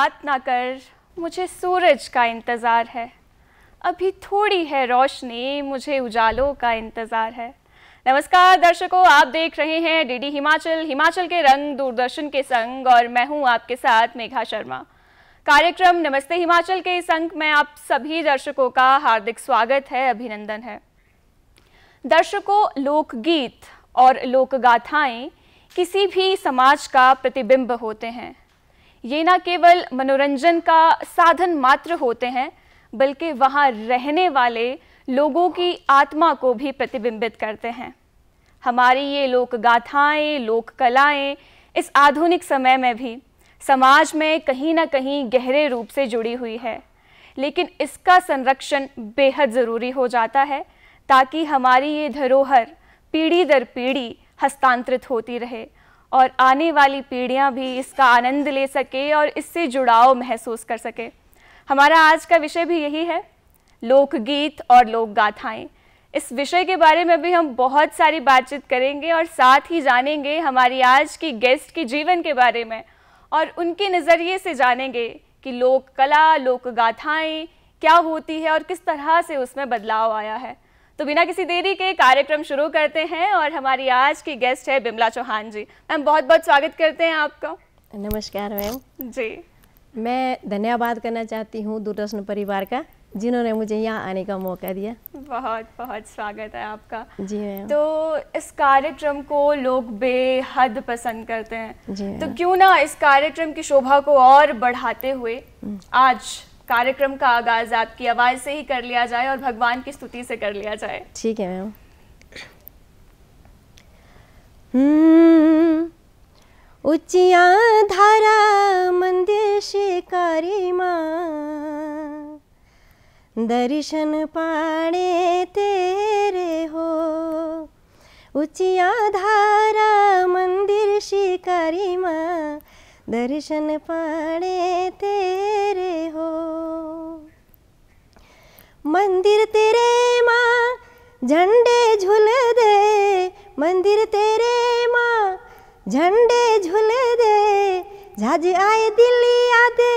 बात ना कर मुझे सूरज का इंतज़ार है अभी थोड़ी है रोशनी मुझे उजालों का इंतज़ार है नमस्कार दर्शकों आप देख रहे हैं डीडी हिमाचल हिमाचल के रंग दूरदर्शन के संग और मैं हूं आपके साथ मेघा शर्मा कार्यक्रम नमस्ते हिमाचल के इस अंक में आप सभी दर्शकों का हार्दिक स्वागत है अभिनंदन है दर्शकों लोकगीत और लोकगाथाएं किसी भी समाज का प्रतिबिंब होते हैं ये ना केवल मनोरंजन का साधन मात्र होते हैं बल्कि वहाँ रहने वाले लोगों की आत्मा को भी प्रतिबिंबित करते हैं हमारी ये लोक गाथाएँ लोक कलाएँ इस आधुनिक समय में भी समाज में कहीं ना कहीं गहरे रूप से जुड़ी हुई है लेकिन इसका संरक्षण बेहद ज़रूरी हो जाता है ताकि हमारी ये धरोहर पीढ़ी दर पीढ़ी हस्तांतरित होती रहे और आने वाली पीढ़ियाँ भी इसका आनंद ले सके और इससे जुड़ाव महसूस कर सके हमारा आज का विषय भी यही है लोकगीत और लोक गाथाएँ इस विषय के बारे में भी हम बहुत सारी बातचीत करेंगे और साथ ही जानेंगे हमारी आज की गेस्ट के जीवन के बारे में और उनके नज़रिए से जानेंगे कि लोक कला लोक गाथाएँ क्या होती है और किस तरह से उसमें बदलाव आया है तो बिना किसी देरी के कार्यक्रम शुरू करते हैं और हमारी आज की गेस्ट है बिमला चौहान जी मैम बहुत बहुत स्वागत करते हैं आपका नमस्कार मैम जी मैं धन्यवाद करना चाहती हूँ दूरदर्शन परिवार का जिन्होंने मुझे यहाँ आने का मौका दिया बहुत बहुत स्वागत है आपका जी मैम तो इस कार्यक्रम को लोग बेहद पसंद करते हैं जी तो क्यों ना इस कार्यक्रम की शोभा को और बढ़ाते हुए हम्म। आज कार्यक्रम का आगाज आपकी आवाज से ही कर लिया जाए और भगवान की स्तुति से कर लिया जाए ठीक है मैम उचिया हम्म, धारा मंदिर शिकारी मां दर्शन पाड़े तेरे हो उचिया धारा मंदिर शिकारी माँ दर्शन पाड़े तेरे हो मंदिर तेरे माँ झंडे झूल दे मंदिर तेरे माँ झंडे झूल दे झाज आए दिल्ली आदे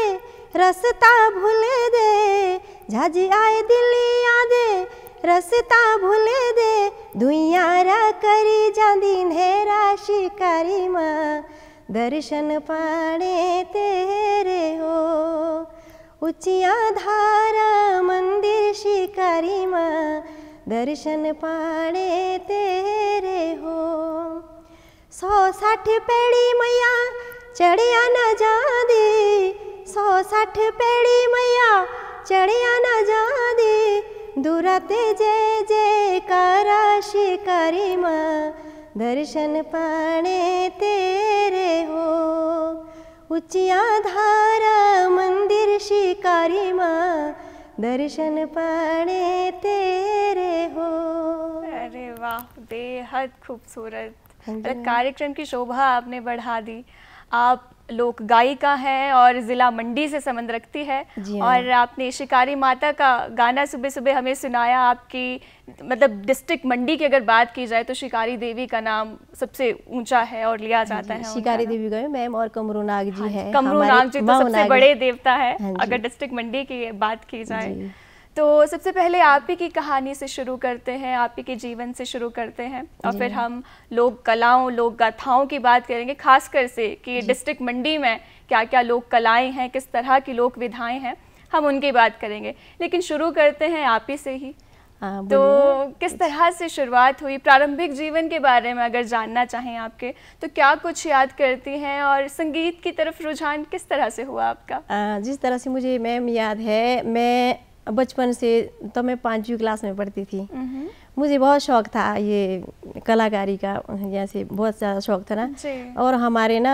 रस्ता भूल दे झाज आए दिल्ली आदे रस्ता भूल दे दुनिया रा करी जांदी नेरा शिकारी माँ दर्शन पाड़े तेरे हो उचिया धारा मंदिर शिकारी माँ दर्शन पाड़े तेरे हो सौ साठ पेड़ी मैया चढ़िया न जा दी सौ साठ पेड़ी मैया चढ़िया न जा दी दुरते जय जय कारा शिकारी माँ दर्शन पाने तेरे हो उचिया धारा मंदिर शिकारी माँ दर्शन पाने तेरे हो अरे वाह बेहद खूबसूरत हाँ कार्यक्रम की शोभा आपने बढ़ा दी आप लोक गायिका है और ज़िला मंडी से संबंध रखती है हाँ। और आपने शिकारी माता का गाना सुबह सुबह हमें सुनाया आपकी मतलब डिस्ट्रिक्ट मंडी की अगर बात की जाए तो शिकारी देवी का नाम सबसे ऊंचा है और लिया जाता है शिकारी देवी का मैम और कमरूनाग जी हाँ है कमरूनाग जी तो सबसे बड़े देवता है हाँ अगर डिस्ट्रिक्ट मंडी की बात की जाए तो सबसे पहले आप ही की कहानी से शुरू करते हैं आप ही के जीवन से शुरू करते हैं और फिर हम लोक कलाओं लोक गाथाओं की बात करेंगे खासकर से कि डिस्ट्रिक्ट मंडी में क्या क्या लोक कलाएं हैं किस तरह की लोक विधाएं हैं हम उनकी बात करेंगे लेकिन शुरू करते हैं आप ही से ही आ, तो किस तरह से शुरुआत हुई प्रारंभिक जीवन के बारे में अगर जानना चाहें आपके तो क्या कुछ याद करती हैं और संगीत की तरफ रुझान किस तरह से हुआ आपका आ, जिस तरह से मुझे मैम याद है मैं बचपन से तो मैं पाँचवीं क्लास में पढ़ती थी हम्म। मुझे बहुत शौक था ये कलाकारी का जैसे बहुत ज़्यादा शौक था ना और हमारे ना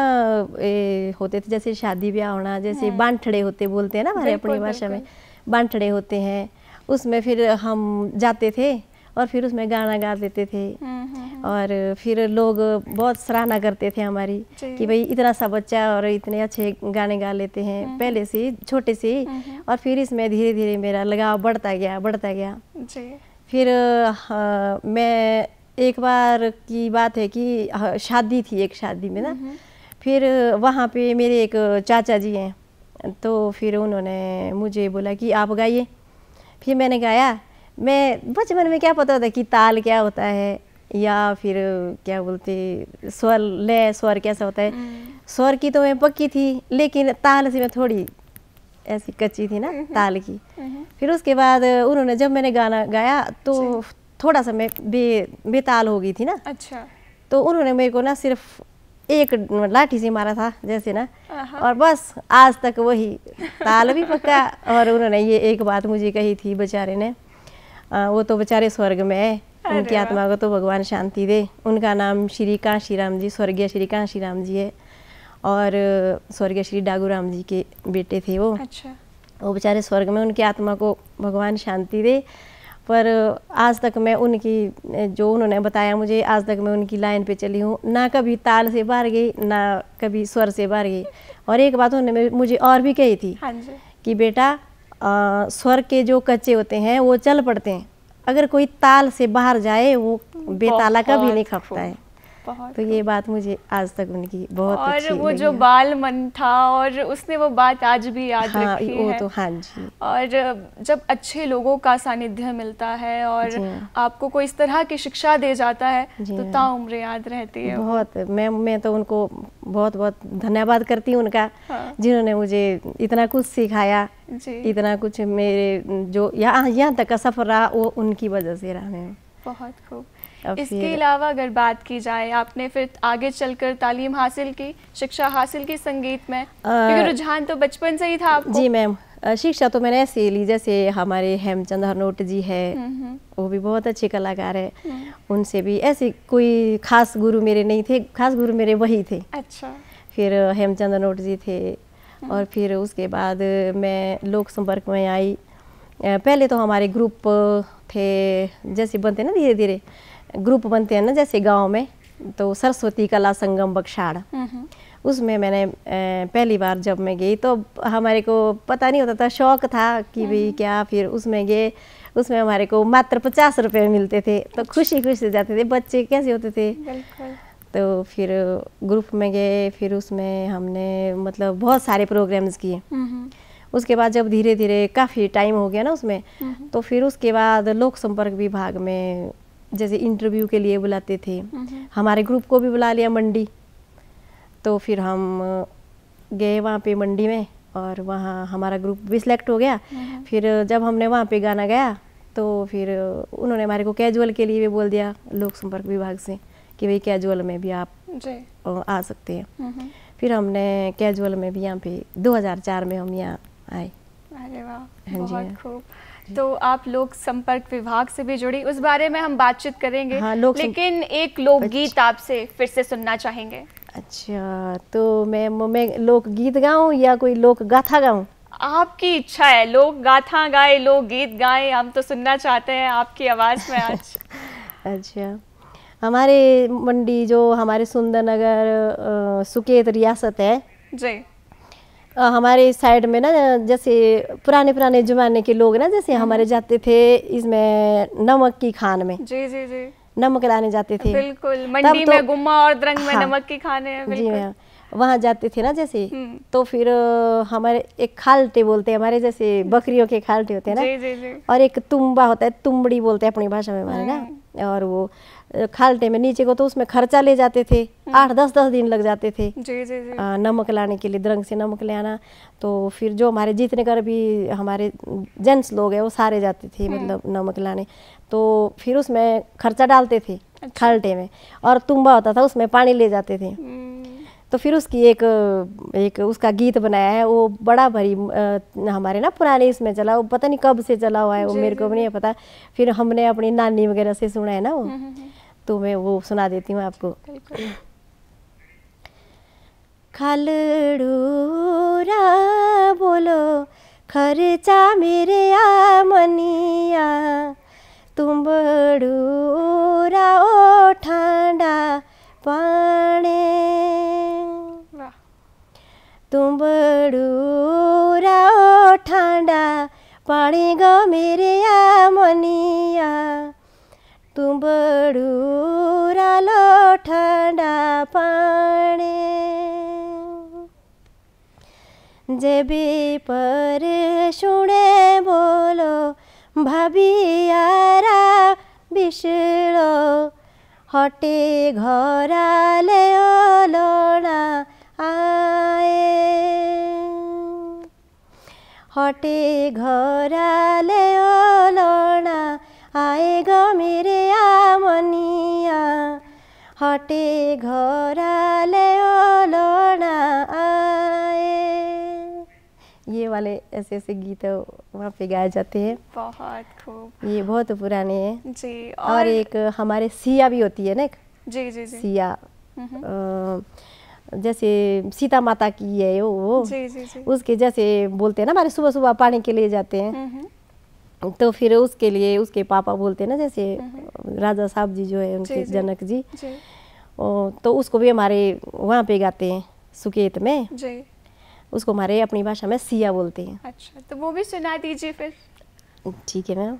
ए, होते थे जैसे शादी ब्याह होना जैसे हाँ। बांठड़े होते बोलते हैं ना हमारे अपनी भाषा में बांठड़े होते हैं उसमें फिर हम जाते थे और फिर उसमें गाना गा देते थे हम्म, हम्म, हम्म। और फिर लोग बहुत सराहना करते थे हमारी कि भाई इतना सा बच्चा और इतने अच्छे गाने गा लेते हैं पहले से छोटे से और फिर इसमें धीरे धीरे मेरा लगाव बढ़ता गया बढ़ता गया फिर आ, हाँ, मैं एक बार की बात है कि हाँ, शादी थी एक शादी में ना फिर वहाँ पे मेरे एक चाचा जी हैं तो फिर उन्होंने मुझे बोला कि आप गाइए फिर मैंने गाया मैं बचपन में क्या पता था कि ताल क्या होता है या फिर क्या बोलते स्वर ले स्वर कैसा होता है हम्म। स्वर की तो मैं पक्की थी लेकिन ताल से मैं थोड़ी ऐसी कच्ची थी ना ताल की फिर उसके बाद उन्होंने जब मैंने गाना गाया तो थोड़ा सा मैं बे बेताल हो गई थी ना अच्छा तो उन्होंने मेरे को ना सिर्फ एक लाठी से मारा था जैसे ना और बस आज तक वही ताल भी पक्का और उन्होंने ये एक बात मुझे कही थी बेचारे ने वो तो बेचारे स्वर्ग में है उनकी आत्मा को तो भगवान शांति दे उनका नाम श्री कांशी राम जी स्वर्गीय श्री कांशी राम जी है और स्वर्गीय श्री डागू राम जी के बेटे थे वो अच्छा वो बेचारे स्वर्ग में उनकी आत्मा को भगवान शांति दे पर आज तक मैं उनकी जो उन्होंने बताया मुझे आज तक मैं उनकी लाइन पे चली हूँ ना कभी ताल से बाहर गई ना कभी स्वर से बाहर गई और एक बात उन्होंने मुझे और भी कही थी हाँ जी कि बेटा स्वर के जो कच्चे होते हैं वो चल पड़ते हैं अगर कोई ताल से बाहर जाए वो बेताला का भी नहीं खपता है तो ये बात मुझे आज तक उनकी बहुत और अच्छी वो जो बाल मन था और उसने वो बात आज भी याद हाँ, रखी वो है तो हाँ जी और जब अच्छे लोगों का सानिध्य मिलता है और आपको कोई इस तरह की शिक्षा दे जाता है तो ताउम्र याद रहती है बहुत मैं मैं तो उनको बहुत बहुत धन्यवाद करती हूँ उनका हाँ। जिन्होंने मुझे इतना कुछ सिखाया इतना कुछ मेरे जो यहाँ यहाँ तक का सफर रहा वो उनकी वजह से रहा मैं बहुत खूब इसके अलावा अगर बात की जाए आपने फिर आगे चलकर तालीम हासिल की शिक्षा हासिल की संगीत में क्योंकि रुझान तो बचपन से ही था आपको जी मैम शिक्षा तो मैंने ऐसे ली जैसे हमारे हेमचंद हरनोट जी है हम्म, हम्म। वो भी बहुत अच्छे कलाकार है हम्म। उनसे भी ऐसे कोई खास गुरु मेरे नहीं थे खास गुरु मेरे वही थे अच्छा फिर हेमचंद हरनोट जी थे और फिर उसके बाद मैं लोक संपर्क में आई पहले तो हमारे ग्रुप थे जैसे बनते ना धीरे धीरे ग्रुप बनते हैं ना जैसे गांव में तो सरस्वती कला संगम बक्षाड़ उसमें मैंने पहली बार जब मैं गई तो हमारे को पता नहीं होता था शौक था कि भाई हम्म। क्या फिर उसमें गए उसमें हमारे को मात्र पचास रुपये मिलते थे तो अच्छा। खुशी खुशी जाते थे बच्चे कैसे होते थे तो फिर ग्रुप में गए फिर उसमें हमने मतलब बहुत सारे प्रोग्राम्स किए उसके बाद जब धीरे धीरे काफ़ी टाइम हो गया ना उसमें तो फिर उसके बाद लोक संपर्क विभाग में जैसे इंटरव्यू के लिए बुलाते थे हमारे ग्रुप को भी बुला लिया मंडी तो फिर हम गए वहाँ पे मंडी में और वहाँ हमारा ग्रुप भी सिलेक्ट हो गया फिर जब हमने वहाँ पे गाना गाया तो फिर उन्होंने हमारे को कैजुअल के लिए भी बोल दिया लोक संपर्क विभाग से कि भाई कैजुअल में भी आप आ सकते हैं फिर हमने कैजुअल में भी यहाँ पे 2004 में हम यहाँ आए अरे वाह हाँ बहुत हाँ। खूब तो आप लोक संपर्क विभाग से भी जुड़ी उस बारे में हम बातचीत करेंगे हाँ, लोक लेकिन एक लोकगीत अच्छा। आपसे फिर से सुनना चाहेंगे अच्छा तो मैं मैं लोकगीत गाऊं या कोई लोक गाथा गाऊं आपकी इच्छा है लोक गाथा गाए लोक गीत गाए हम तो सुनना चाहते हैं आपकी आवाज़ में आज अच्छा हमारे मंडी जो हमारे सुंदर नगर सुकेत रियासत है जी हमारे साइड में ना जैसे पुराने पुराने ज़माने के लोग ना जैसे हम्म। हमारे जाते थे इसमें नमक की खान में जी जी जी नमक लाने जाते थे बिल्कुल मंडी तो, में गुम्मा और द्रंग में हाँ, नमक की खाने जी मैम वहाँ जाते थे ना जैसे हम्म। तो फिर हमारे एक खालटे बोलते हैं हमारे जैसे हम्म। बकरियों के खालटे होते हैं ना जी, जी, जी। और एक तुम्बा होता है तुम्बड़ी बोलते हैं अपनी भाषा में हमारे ना और वो खाल्टे में नीचे को तो उसमें खर्चा ले जाते थे हम्म। आठ दस दस दिन लग जाते थे जी जी जी आ, नमक लाने के लिए द्रंग से नमक ले आना तो फिर जो हमारे जितने कर भी हमारे जेंट्स लोग हैं वो सारे जाते थे हम्म। मतलब नमक लाने तो फिर उसमें खर्चा डालते थे अच्छा। खालटे में और तुम्बा होता था उसमें पानी ले जाते थे हम्म। तो फिर उसकी एक एक उसका गीत बनाया है वो बड़ा भरी आ, हमारे ना पुराने इसमें चला वो पता नहीं कब से चला हुआ है वो मेरे को भी नहीं पता फिर हमने अपनी नानी वगैरह से सुना है ना वो तो मैं वो सुना देती हूँ आपको खलडूरा बोलो खर्चा मेरे मनिया तुम बड़ूरा ओ ठंडा पाने तुम बड़ूरा ओ ठंडा पानी गो मेरे मनिया તુંબડુરાલો ઠંડા પાણે જેવી પર શુણે બોલો ভাবিয়ারা বিষ্ণ হটে ঘরালে অলনা আয়ে হটে ঘরালে অলনা आएगा मेरे आमनिया हटे घराले ले आए ये वाले ऐसे ऐसे गीत वहाँ पे गाए जाते हैं बहुत खूब ये बहुत पुराने हैं जी और, और एक हमारे सिया भी होती है ना जी जी जी सिया जैसे सीता माता की है वो जी जी जी उसके जैसे बोलते हैं ना हमारे सुबह सुबह पानी के लिए जाते हैं तो फिर उसके लिए उसके पापा बोलते हैं ना जैसे राजा साहब जी जो है उनके जनक जी, जी। तो उसको भी हमारे वहाँ पे गाते हैं सुकेत में जी। उसको हमारे अपनी भाषा में सिया बोलते हैं अच्छा तो वो भी सुना दीजिए फिर ठीक है मैम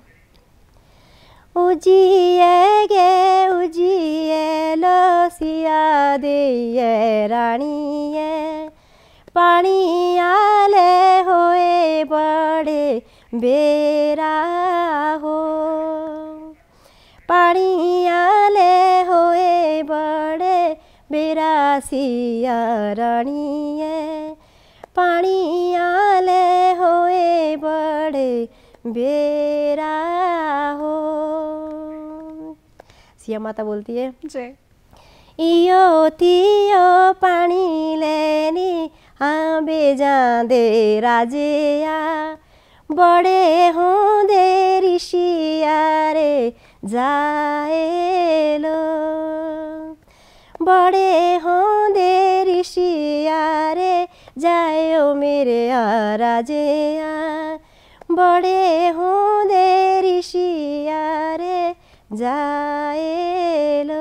उजिए गे उजिए लो सिया दे रानी पानी आले होए बड़े बेरा हो पाणियाले होए बड़े बेरासिया रानिए पाणियाले होए बड़े बेरा हो सिया माता बोलती है जय इयो तियो पानी लेनी हाँ बेजा दे राजे या बड़े होँदे ऋषियारे जाएलो बड़े होँदे ऋषियारे जायो मेरे राजेया बड़े दे होँदे ऋषियारे जाएलो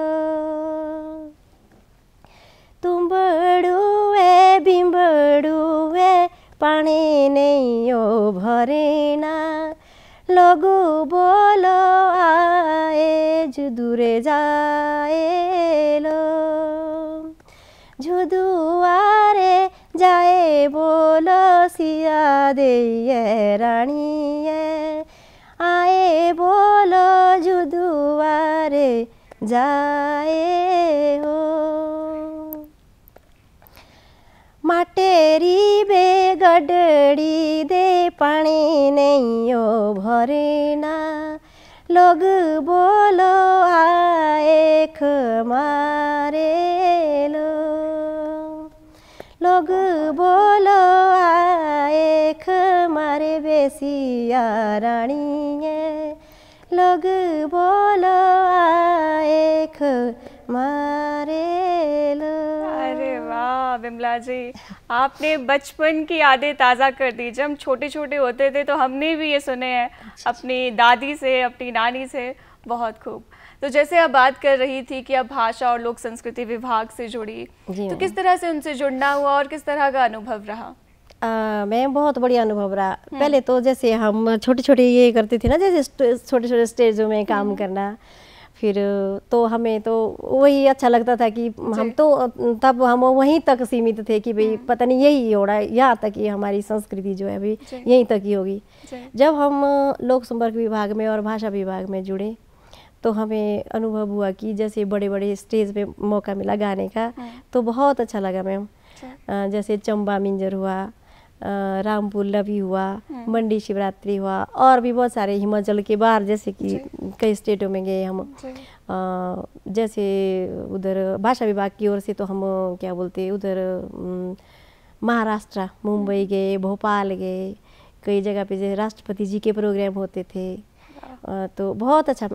পাণে নেই ও ভরে না লগু বল আজ দূরে যায় ঝুদুয়ারে যায় বল সিয়া দেয় রানিয়ে আয়ে বল ঝুদুয়ারে যায় হো માટેરી બે ગડડી દે પાણી નૈયો ભરેના લોગ બોલો આખ મારે લો લોગ બોલો આખ મારે બેસિયા રાણીએ લોગ બોલો આખ મારે विमला जी आपने बचपन की यादें ताज़ा कर दी जब छोटे छोटे होते थे तो हमने भी ये सुने हैं अपनी दादी से अपनी नानी से बहुत खूब तो जैसे आप बात कर रही थी कि आप भाषा और लोक संस्कृति विभाग से जुड़ी तो किस तरह से उनसे जुड़ना हुआ और किस तरह का अनुभव रहा आ, मैं बहुत बढ़िया अनुभव रहा हम्म। पहले तो जैसे हम छोटे छोटे ये करते थे ना जैसे छोटे छोटे स्टेजों में काम हम्म। करना फिर तो हमें तो वही अच्छा लगता था कि हम तो तब हम वहीं तक सीमित थे कि भाई हम्म। पता नहीं यही हो रहा है यहाँ तक ये हमारी संस्कृति जो है अभी यहीं तक ही होगी जब हम लोक संपर्क विभाग में और भाषा विभाग में जुड़े तो हमें अनुभव हुआ कि जैसे बड़े बड़े स्टेज पे मौका मिला गाने का हाँ। तो बहुत अच्छा लगा मैम जैसे चंबा मिंजर हुआ राम लवी हुआ हम्म। मंडी शिवरात्रि हुआ और भी बहुत सारे हिमाचल के बाहर जैसे कि कई स्टेटों में गए हम आ, जैसे उधर भाषा विभाग की ओर से तो हम क्या बोलते हैं उधर महाराष्ट्र मुंबई हम्म। गए भोपाल गए कई जगह पे जैसे राष्ट्रपति जी के प्रोग्राम होते थे आ, तो बहुत अच्छा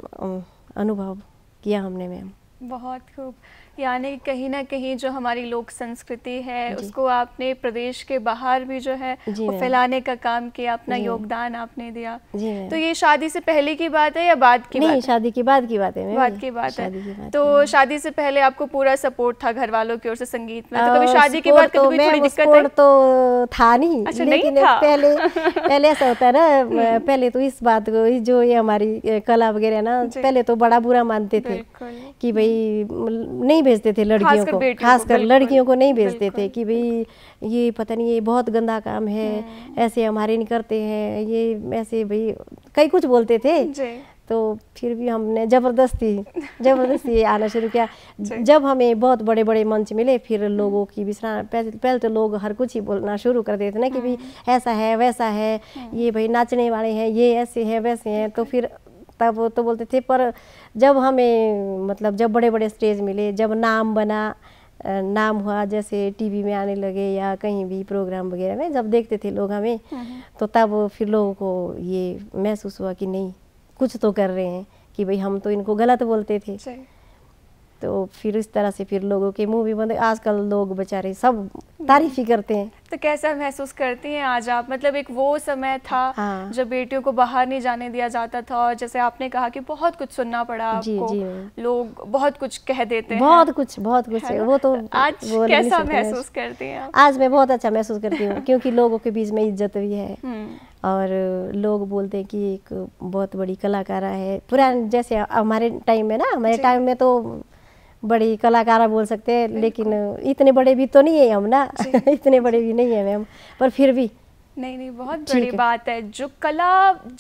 अनुभव किया हमने मैम बहुत खूब यानी कहीं ना कहीं जो हमारी लोक संस्कृति है उसको आपने प्रदेश के बाहर भी जो है वो फैलाने का काम किया अपना योगदान आपने दिया तो ये शादी से पहले की बात है या बाद की नहीं शादी की बाद की बात है बाद की बात है तो शादी से पहले आपको पूरा सपोर्ट था घर वालों की ओर से संगीत में तो शादी के बाद तो, तो था नहीं अच्छा, लेकिन पहले पहले ऐसा होता है ना हम्म। पहले तो इस बात को जो ये हमारी कला वगैरह ना पहले तो बड़ा बुरा मानते थे कि भाई हम्म। नहीं नहीं भेजते थे लड़कियों को खासकर लड़कियों को नहीं भेजते थे कि भाई ये पता नहीं ये बहुत गंदा काम है हम्म। ऐसे हमारे नहीं करते हैं ये ऐसे भाई कई कुछ बोलते थे तो फिर भी हमने ज़बरदस्ती ज़बरदस्ती आना शुरू किया जब हमें बहुत बड़े बड़े मंच मिले फिर लोगों हम्म। की भी पहले तो लोग हर कुछ ही बोलना शुरू कर देते ना कि भाई हम्म। ऐसा है वैसा है ये भाई नाचने वाले हैं ये ऐसे हैं वैसे हैं तो फिर तब तो बोलते थे पर जब हमें मतलब जब बड़े बड़े स्टेज मिले जब नाम बना नाम हुआ जैसे टीवी में आने लगे या कहीं भी प्रोग्राम वगैरह में जब देखते थे लोग हमें हम्म, हम्म। तो तब फिर लोगों को ये महसूस हुआ कि नहीं कुछ तो कर रहे हैं कि भाई हम तो इनको गलत बोलते थे तो फिर इस तरह से फिर लोगों के मुंह भी बंद आजकल लोग बेचारे सब तारीफ ही करते हैं तो कैसा महसूस करती हैं आज आप मतलब एक वो समय था हाँ। जब बेटियों को बाहर नहीं जाने दिया जाता था और जैसे आपने कहा कि बहुत कुछ सुनना पड़ा आपको जी, जी। लोग बहुत कुछ कह देते बहुत हैं बहुत कुछ बहुत कुछ है वो तो आज वो कैसा महसूस करती हैं आज मैं बहुत अच्छा महसूस करती हूँ क्योंकि लोगों के बीच में इज्जत भी है हम्म। और लोग बोलते हैं कि एक बहुत बड़ी कलाकारा है पुराने जैसे हमारे टाइम में ना हमारे टाइम में तो बड़ी कलाकार बोल सकते हैं लेकिन इतने बड़े भी तो नहीं है हम ना इतने बड़े भी नहीं है मैम पर फिर भी नहीं नहीं बहुत बड़ी बात है जो कला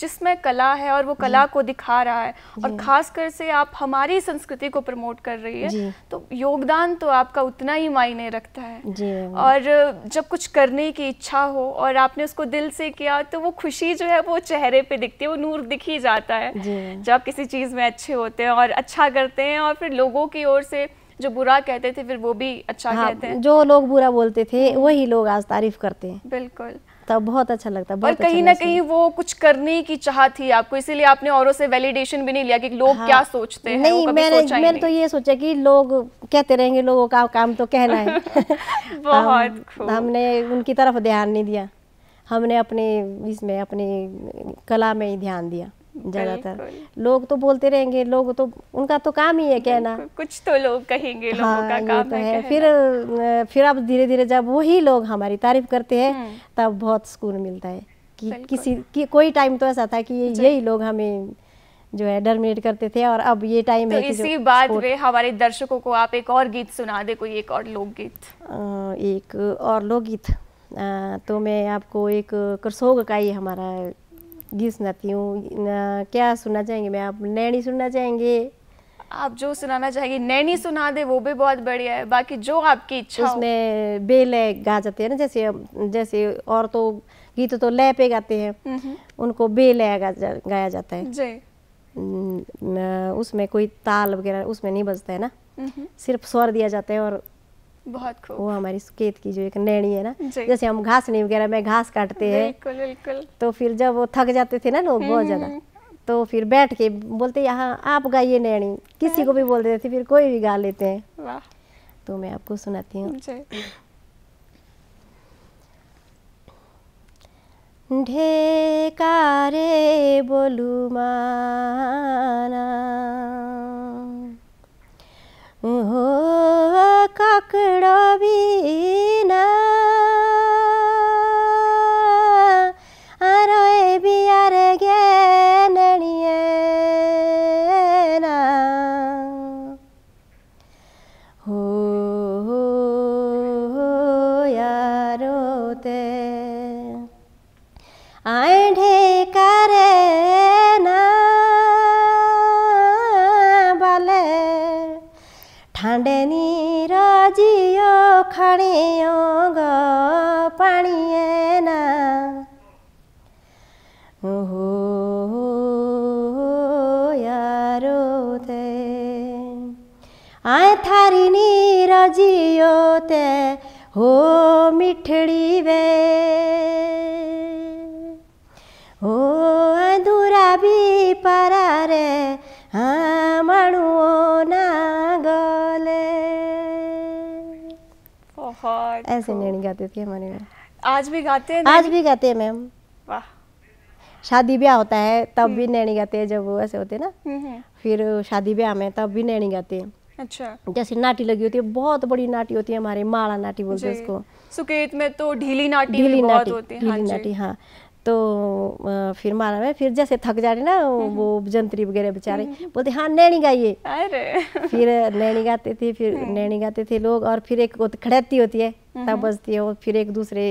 जिसमें कला है और वो कला को दिखा रहा है और खासकर से आप हमारी संस्कृति को प्रमोट कर रही है तो योगदान तो आपका उतना ही मायने रखता है और जब कुछ करने की इच्छा हो और आपने उसको दिल से किया तो वो खुशी जो है वो चेहरे पे दिखती है वो नूर दिख ही जाता है जब आप किसी चीज़ में अच्छे होते हैं और अच्छा करते हैं और फिर लोगों की ओर से जो बुरा कहते थे फिर वो भी अच्छा हाँ, कहते हैं जो लोग बुरा बोलते थे हम्म। वही लोग आज तारीफ करते हैं बिल्कुल लगता है बहुत अच्छा लगता है और अच्छा कहीं ना कहीं वो कुछ करने की चाह थी आपको इसीलिए आपने औरों से वैलिडेशन भी नहीं लिया कि लोग हाँ, क्या सोचते हैं नहीं मैंने मैंने तो ये सोचा कि लोग कहते रहेंगे लोगों का काम तो कहना है बहुत हमने उनकी तरफ ध्यान नहीं दिया हमने अपने इसमें अपनी कला में ही ध्यान दिया ज्यादातर लोग तो बोलते रहेंगे लोग तो उनका तो काम ही है कहना कुछ तो लोग कहेंगे लोगों हाँ, का काम तो है, है फिर फिर अब धीरे धीरे जब वही लोग हमारी तारीफ करते हैं हम्म। तब बहुत सुकून मिलता है कि किसी कि कोई टाइम तो ऐसा था कि यही लोग हमें जो है डरमिनेट करते थे और अब ये टाइम तो है कि इसी बात में हमारे दर्शकों को आप एक और गीत सुना दे कोई एक और लोकगीत एक और लोकगीत तो मैं आपको एक करसोग का ही हमारा गीत सुनाती हूँ क्या सुनना चाहेंगे मैं आप नैनी सुनना चाहेंगे आप जो सुनाना चाहेंगे नैनी सुना दे वो भी बहुत बढ़िया है बाकी जो आपकी इच्छा उसमें बे लय गा जाते हैं ना जैसे जैसे और तो गीत तो लय पे गाते हैं उनको बे लय गा, गाया जाता है जी उसमें कोई ताल वगैरह उसमें नहीं बजता है ना सिर्फ स्वर दिया जाता है और बहुत खूब वो हमारी सुकेत की जो एक नैनी है ना जैसे हम घास नहीं वगैरह में घास काटते हैं बिल्कुल बिल्कुल तो फिर जब वो थक जाते थे ना लोग बहुत हम्म। ज़्यादा तो फिर बैठ के बोलते यहाँ आप गाइए नैनी किसी को भी बोल देते थे फिर कोई भी गा लेते हैं तो मैं आपको सुनाती हूँ ढेकारे बोलू माना ओहो काकड़ा बीना आज भी गाते हैं आज भी गाते हैं मैम शादी ब्याह होता है तब भी हम्म। नैनी गाते हैं जब वो ऐसे होते हैं ना हम्म, हम्म। फिर शादी ब्याह में तब भी नैनी गाते हैं अच्छा जैसे नाटी लगी होती है बहुत बड़ी नाटी होती है हमारे माला नाटी बोलते हैं उसको सुकेत में तो ढीली नाटी ढीली नाटी होती है हाँ ढीली नाटी हाँ तो फिर माला में फिर जैसे थक जा रहे ना वो जंतरी वगैरह बेचारे बोलते हाँ नैनी गाइए अरे फिर नैनी गाते थे फिर नैनी गाते थे लोग और फिर एक खड़ैती होती है तब बजती है और फिर एक दूसरे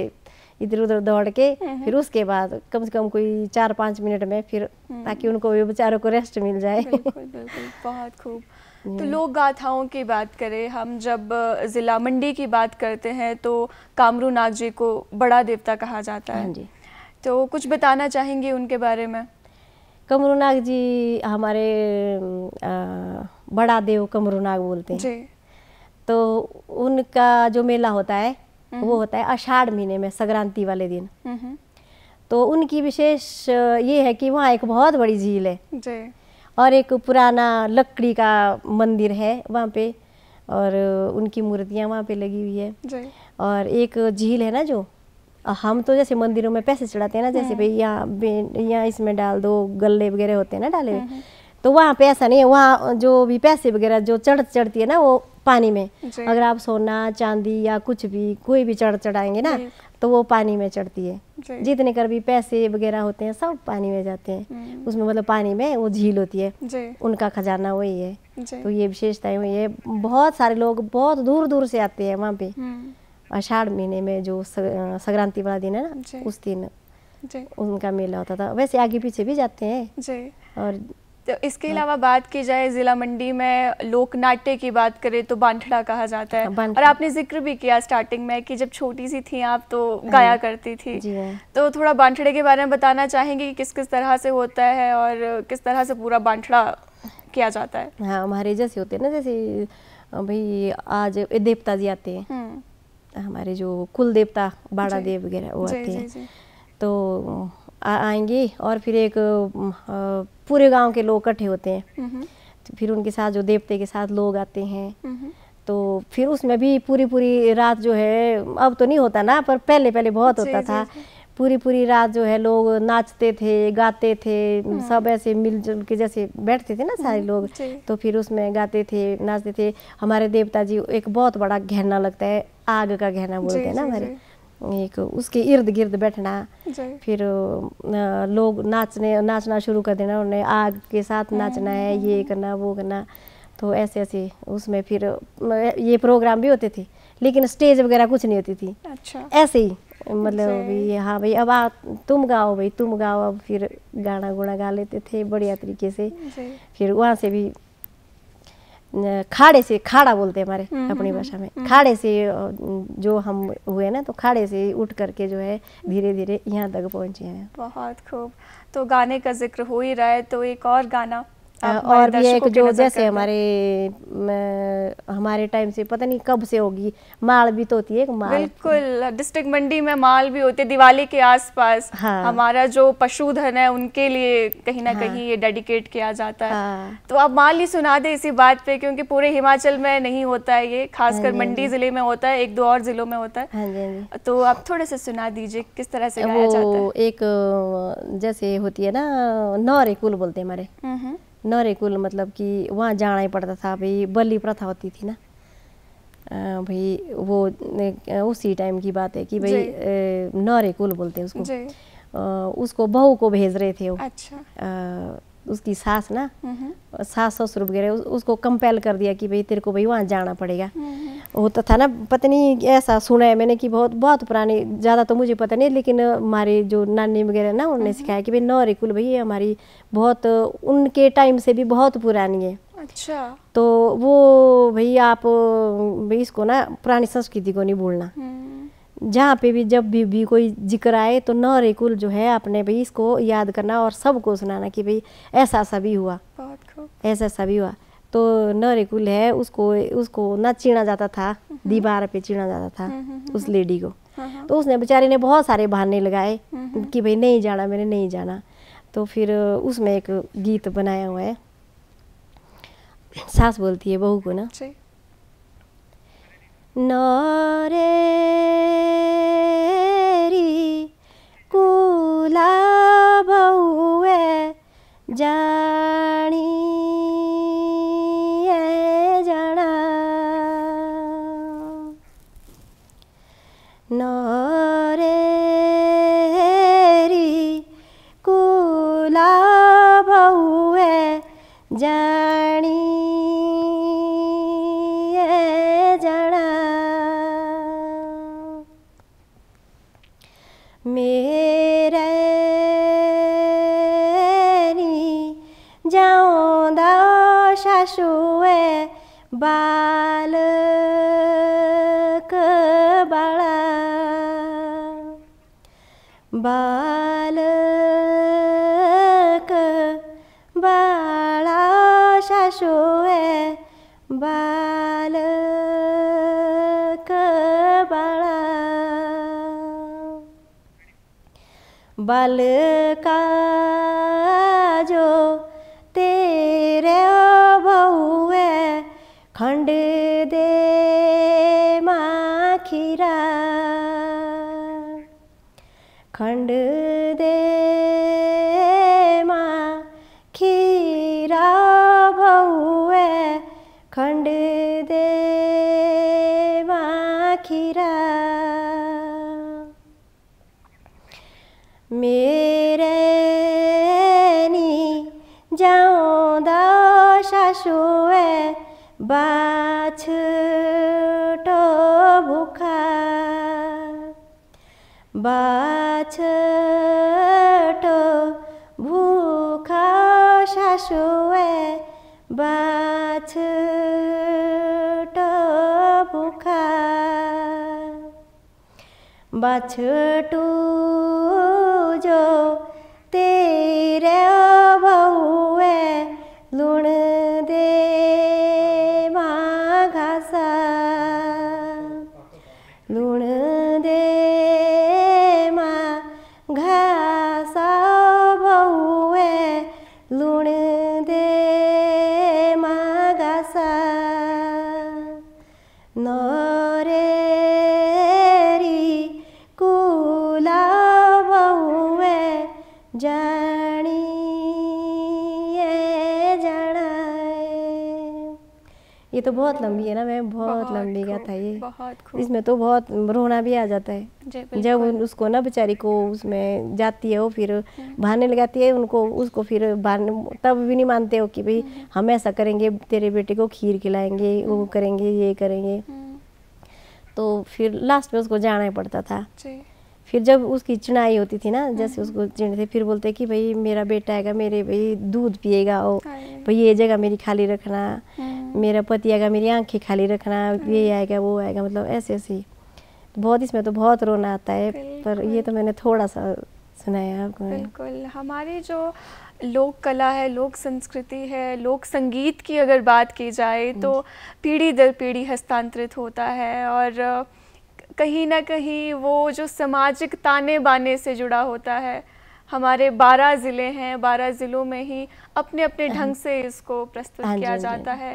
इधर उधर दौड़ के हाँ, हाँ। फिर उसके बाद कम से कम कोई चार पाँच मिनट में फिर हाँ। ताकि उनको भी बेचारों को रेस्ट मिल जाए बहुत खूब तो हम्म। लोक गाथाओं की बात करें हम जब ज़िला मंडी की बात करते हैं तो कामरू नाग जी को बड़ा देवता कहा जाता है जी तो कुछ बताना चाहेंगे उनके बारे में कमरू नाग जी हमारे आ, बड़ा देव कमरू नाग बोलते हैं जी तो उनका जो मेला होता है वो होता है अषाढ़ महीने में संक्रांति वाले दिन तो उनकी विशेष ये है कि वहाँ एक बहुत बड़ी झील है जे. और एक पुराना लकड़ी का मंदिर है वहाँ पे और उनकी मूर्तियाँ वहाँ पे लगी हुई है जे. और एक झील है ना जो हम तो जैसे मंदिरों में पैसे चढ़ाते हैं ना जैसे हम्म। भाई यहाँ यहाँ इसमें डाल दो गल्ले वगैरह होते हैं ना डाले हुए तो वहाँ पे ऐसा नहीं है वहाँ जो भी पैसे वगैरह जो चढ़ चढ़ती है ना वो पानी में अगर आप सोना चांदी या कुछ भी कोई भी चढ़ चढ़ाएंगे ना तो वो पानी में चढ़ती है जितने कर भी पैसे वगैरह होते हैं सब पानी में जाते हैं हम्म। उसमें मतलब पानी में वो झील होती है उनका खजाना वही है तो ये विशेषताएं हुई है बहुत सारे लोग बहुत दूर दूर से आते हैं वहाँ पे हम्म। आषाढ़ महीने में जो संक्रांति वाला दिन है ना उस दिन उनका मेला होता था वैसे आगे पीछे भी जाते हैं और तो इसके हाँ। अलावा बात की जाए ज़िला मंडी में लोक नाट्य की बात करें तो बांठड़ा कहा जाता है और आपने जिक्र भी किया स्टार्टिंग में कि जब छोटी सी थी आप तो गाया हाँ। करती थी हाँ। तो थोड़ा बांठड़े के बारे में बताना चाहेंगे कि किस किस तरह से होता है और किस तरह से पूरा बांठड़ा किया जाता है हाँ हमारे जैसे होते हैं ना जैसे भाई आज देवता जी आते हैं हम्म। हमारे जो कुल देवता बाड़ा देव वगैरह वो आते हैं तो आएंगे और फिर एक पूरे गांव के लोग इकट्ठे होते हैं हम्म। तो फिर उनके साथ जो देवते के साथ लोग आते हैं हम्म। तो फिर उसमें भी पूरी पूरी रात जो है अब तो नहीं होता ना पर पहले पहले बहुत होता था पूरी पूरी रात जो है लोग नाचते थे गाते थे हम्म। सब ऐसे मिलजुल के जैसे बैठते थे ना सारे लोग तो फिर उसमें गाते थे नाचते थे हमारे देवता जी एक बहुत बड़ा गहना लगता है आग का गहना बोलते हैं ना हमारे एक उसके इर्द गिर्द बैठना फिर लोग नाचने नाचना शुरू कर देना उन्हें आग के साथ हम्म, नाचना है हम्म, ये हम्म। करना वो करना तो ऐसे ऐसे उसमें फिर ये प्रोग्राम भी होते थे लेकिन स्टेज वगैरह कुछ नहीं होती थी अच्छा ऐसे ही मतलब भी हाँ भाई अब आ तुम गाओ भाई तुम गाओ अब फिर गाना गुना गा लेते थे बढ़िया तरीके से फिर वहाँ से भी खाड़े से खाड़ा बोलते हैं हमारे हम्म, अपनी हम्म, भाषा में हम्म। खाड़े से जो हम हुए ना तो खाड़े से उठ करके जो है धीरे धीरे यहाँ तक पहुँचे हैं बहुत खूब तो गाने का जिक्र हो ही रहा है तो एक और गाना और ये एक जो जैसे हमारे हमारे टाइम से पता नहीं कब से होगी माल भी तो होती है माल बिल्कुल डिस्ट्रिक्ट मंडी में माल भी होते दिवाली के आसपास हाँ। हमारा जो पशुधन है उनके लिए कहीं ना हाँ। कहीं ये डेडिकेट किया जाता है हाँ। तो आप माल ही सुना दे इसी बात पे क्योंकि पूरे हिमाचल में नहीं होता है ये खासकर हाँ हाँ मंडी जिले में होता है एक दो और जिलों में होता है हाँ तो आप थोड़ा सा सुना दीजिए किस तरह से एक जैसे होती है ना नौरे कुल बोलते हमारे हम्म, हम्म। नरेकुल मतलब कि वहाँ जाना ही पड़ता था भाई बलि प्रथा होती थी ना भाई वो उसी टाइम की बात है कि भाई नरेकुल बोलते हैं उसको उसको बहू को भेज रहे थे वो अच्छा आ, उसकी सास ना सास ससुर वगैरह उसको कंपेल कर दिया कि भाई तेरे को भाई वहाँ जाना पड़ेगा होता तो था ना पत्नी ऐसा सुना है मैंने कि बहुत बहुत पुरानी ज़्यादा तो मुझे पता नहीं लेकिन हमारे जो नानी वगैरह ना उन्होंने सिखाया कि भाई रिकुल भाई हमारी बहुत उनके टाइम से भी बहुत पुरानी है अच्छा तो वो भाई आप भाई इसको ना पुरानी संस्कृति को नहीं भूलना हम्म। जहाँ पे भी जब भी भी कोई जिक्र आए तो न रेकुल जो है आपने भी इसको याद करना और सबको सुनाना कि भाई ऐसा सभी हुआ ऐसा सभी हुआ तो न रेकुल है उसको उसको ना चीना जाता था हम्म। दीवार पे चीना जाता था हम्म, हम्म, उस लेडी को हाँ, हाँ। तो उसने बेचारे ने बहुत सारे बहाने लगाए कि भाई नहीं जाना मैंने नहीं जाना तो फिर उसमें एक गीत बनाया हुआ है सास बोलती है बहू को ना नारेरी कूला बहुए जा ਮੇਰੇ ਨੀ ਜਾਉਂਦਾ ਸ਼ਾਸ਼ੂਏ ਬਾਛ ਟੋ ਭੁਖਾ ਬਾਛ ਟੋ ভুখা শাশুয়ে বাছ बछटू जो तेरे बहुए लुण दे बहुत लंबी है ना मैम बहुत, लंबी का था ये इसमें तो बहुत रोना भी आ जाता है जब उसको ना बेचारी को उसमें जाती है वो फिर हम्म। बहाने लगाती है उनको उसको फिर बहाने तब भी नहीं मानते हो कि भाई हम्म। हम ऐसा करेंगे तेरे बेटे को खीर खिलाएंगे वो हम्म। करेंगे ये करेंगे तो फिर लास्ट में उसको जाना ही पड़ता था फिर जब उसकी चिनाई होती थी ना जैसे उसको चिड़ते फिर बोलते कि भाई मेरा बेटा आएगा मेरे भाई दूध पिएगा ओ भाई ये जगह मेरी खाली रखना मेरा पति आएगा मेरी आँखें खाली रखना ये आएगा वो आएगा मतलब ऐसे ऐसे बहुत इसमें तो बहुत रोना आता है पर ये तो मैंने थोड़ा सा सुनाया आपको बिल्कुल हमारी जो लोक कला है लोक संस्कृति है लोक संगीत की अगर बात की जाए तो हम्म। पीढ़ी दर पीढ़ी हस्तांतरित होता है और कहीं ना कहीं वो जो सामाजिक ताने बाने से जुड़ा होता है हमारे 12 ज़िले हैं 12 ज़िलों में ही अपने अपने हाँ ढंग से इसको प्रस्तुत हाँ किया हाँ जाता है